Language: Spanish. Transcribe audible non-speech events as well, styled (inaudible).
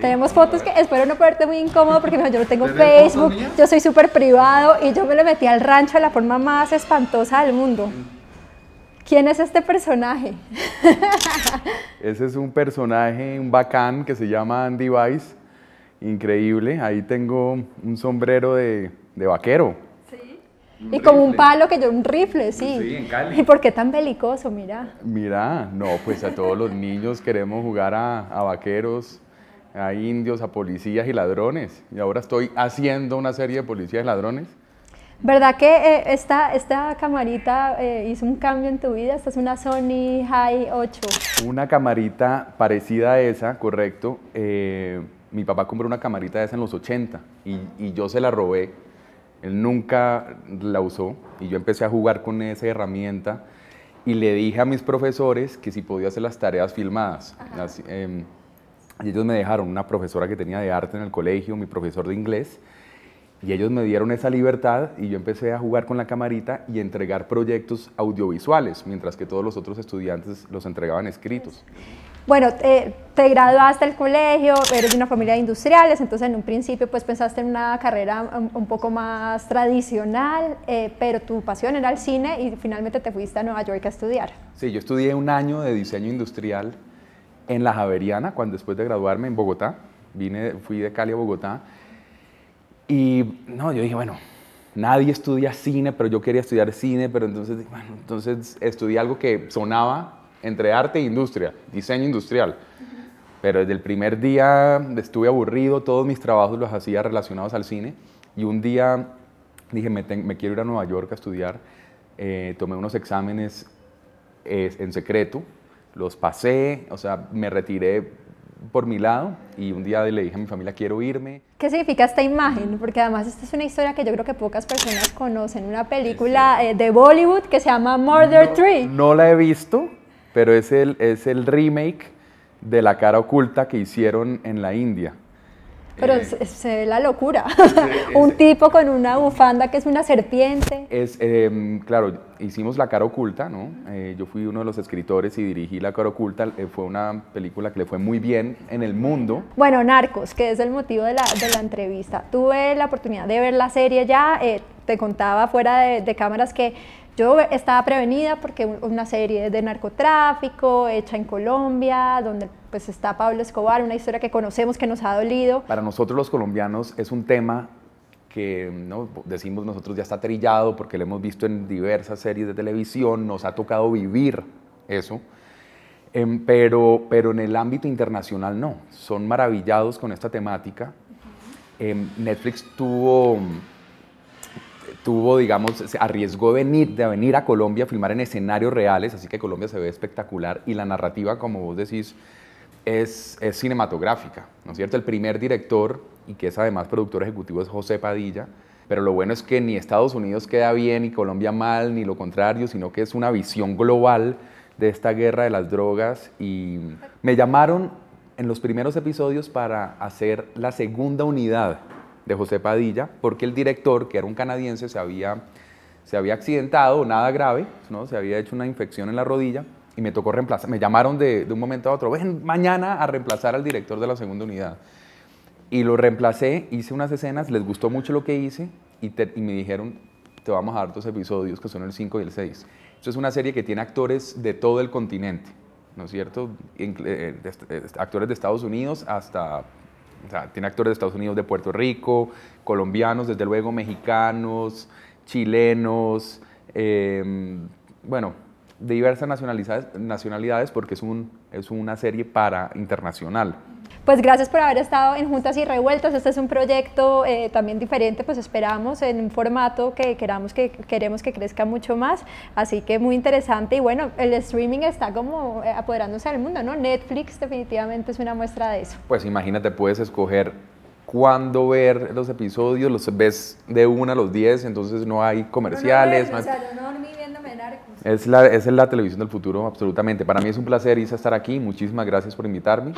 Tenemos fotos que espero no ponerte muy incómodo porque yo no tengo Facebook, yo soy súper privado y yo me lo metí al rancho de la forma más espantosa del mundo. ¿Quién es este personaje? (laughs) Ese es un personaje, un bacán que se llama Andy Weiss. Increíble. Ahí tengo un sombrero de, vaquero. Sí. y como un palo que yo, un rifle, sí. ¿Y por qué tan belicoso? Mira. Mira, no, pues a todos los niños queremos jugar a, a vaqueros, a indios, a policías y ladrones. Y ahora estoy haciendo una serie de policías y ladrones. ¿Verdad que eh, esta, esta camarita eh, hizo un cambio en tu vida? Esta es una Sony High 8. Una camarita parecida a esa, correcto. Eh, mi papá compró una camarita de esa en los 80 y, yo se la robé. Él nunca la usó y yo empecé a jugar con esa herramienta y le dije a mis profesores que si podía hacer las tareas filmadas. Así, em, y ellos me dejaron una profesora que tenía de arte en el colegio, mi profesor de inglés, y ellos me dieron esa libertad y yo empecé a jugar con la camarita y entregar proyectos audiovisuales, mientras que todos los otros estudiantes los entregaban escritos. Bueno, te, te graduaste del colegio, eres de una familia de industriales, entonces en un principio pues pensaste en una carrera un, poco más tradicional, eh, pero tu pasión era el cine y finalmente te fuiste a Nueva York a estudiar. Sí, yo estudié un año de diseño industrial en La Javeriana, cuando después de graduarme en Bogotá, vine, fui de Cali a Bogotá, y no, yo dije, bueno, nadie estudia cine, pero yo quería estudiar cine, pero entonces, entonces estudié algo que sonaba entre arte e industria, diseño industrial. Pero desde el primer día estuve aburrido, todos mis trabajos los hacía relacionados al cine, y un día dije, me, quiero ir a Nueva York a estudiar, eh, tomé unos exámenes en secreto, los pasé, o sea, me retiré por mi lado y un día le dije a mi familia quiero irme. ¿Qué significa esta imagen? Porque además esta es una historia que yo creo que pocas personas conocen, una película eh, de Bollywood que se llama Murder Tree. No la he visto, pero es el, es el remake de La cara oculta que hicieron en la India. Pero eh, se, ve la locura. (laughs) (laughs) un tipo con una bufanda que es una serpiente. Es, em, claro, hicimos La Cara Oculta, ¿no? Eh, yo fui uno de los escritores y dirigí La Cara Oculta. Eh, fue una película que le fue muy bien en el mundo. Bueno, Narcos, que es el motivo de la, entrevista. Tuve la oportunidad de ver la serie ya. te contaba fuera de cámaras que yo estaba prevenida porque una serie de narcotráfico hecha en Colombia, donde pues está Pablo Escobar, una historia que conocemos, que nos ha dolido. Para nosotros los colombianos es un tema que decimos nosotros ya está trillado porque lo hemos visto en diversas series de televisión, nos ha tocado vivir eso, em, pero, pero en el ámbito internacional no, son maravillados con esta temática. Em, Netflix tuvo tuvo, digamos, se arriesgó de venir, de venir a Colombia a filmar en escenarios reales, así que Colombia se ve espectacular y la narrativa, como vos decís, es, es cinematográfica, ¿no es cierto? El primer director, y que es además productor ejecutivo, es José Padilla, pero lo bueno es que ni Estados Unidos queda bien, ni Colombia mal, ni lo contrario, sino que es una visión global de esta guerra de las drogas y me llamaron en los primeros episodios para hacer la segunda unidad de José Padilla, porque el director, que era un canadiense, se había, se había accidentado, nada grave, ¿no? se había hecho una infección en la rodilla y me tocó reemplazar. Me llamaron de, un momento a otro, ven mañana a reemplazar al director de la segunda unidad. Y lo reemplacé, hice unas escenas, les gustó mucho lo que hice y, y me dijeron, te vamos a dar dos episodios que son el 5 y el 6. Esto es una serie que tiene actores de todo el continente, ¿no es cierto? Eh, eh, actores de Estados Unidos hasta o sea, tiene actores de Estados Unidos, de Puerto Rico, colombianos, desde luego mexicanos, chilenos, eh, bueno, de diversas nacionalidades, nacionalidades porque es, un, es una serie para internacional. Pues gracias por haber estado en Juntas y Revueltas. Este es un proyecto eh, también diferente, pues esperamos en un formato que queramos que queremos que crezca mucho más. Así que muy interesante y bueno, el streaming está como eh, apoderándose del mundo, ¿no? Netflix definitivamente es una muestra de eso. Pues imagínate, puedes escoger cuando ver los episodios, los ves de una a los diez, entonces no hay comerciales. No, no, no, no, es la, es la televisión del futuro, absolutamente. Para mí es un placer, Isa, estar aquí. Muchísimas gracias por invitarme.